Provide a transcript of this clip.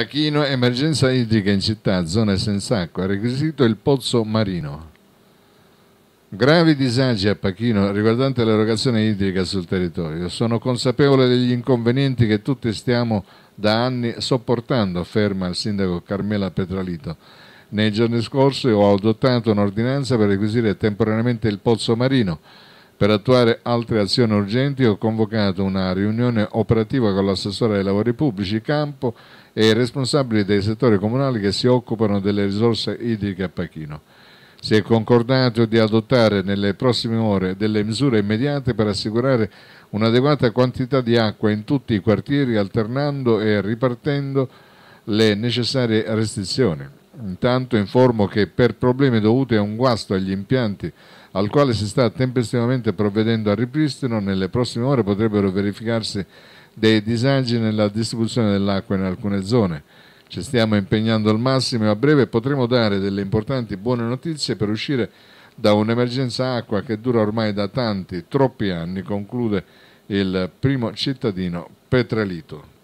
Pachino, emergenza idrica in città, zona senza acqua, requisito il pozzo marino. Gravi disagi a Pachino riguardante l'erogazione idrica sul territorio. Sono consapevole degli inconvenienti che tutti stiamo da anni sopportando, afferma il sindaco Carmela Petralito. Nei giorni scorsi ho adottato un'ordinanza per requisire temporaneamente il pozzo marino per attuare altre azioni urgenti ho convocato una riunione operativa con l'assessore ai lavori pubblici Campo e i responsabili dei settori comunali che si occupano delle risorse idriche a Pachino. Si è concordato di adottare nelle prossime ore delle misure immediate per assicurare un'adeguata quantità di acqua in tutti i quartieri alternando e ripartendo le necessarie restrizioni. Intanto informo che per problemi dovuti a un guasto agli impianti al quale si sta tempestivamente provvedendo a ripristino, nelle prossime ore potrebbero verificarsi dei disagi nella distribuzione dell'acqua in alcune zone. Ci stiamo impegnando al massimo e a breve potremo dare delle importanti buone notizie per uscire da un'emergenza acqua che dura ormai da tanti, troppi anni, conclude il primo cittadino petralito.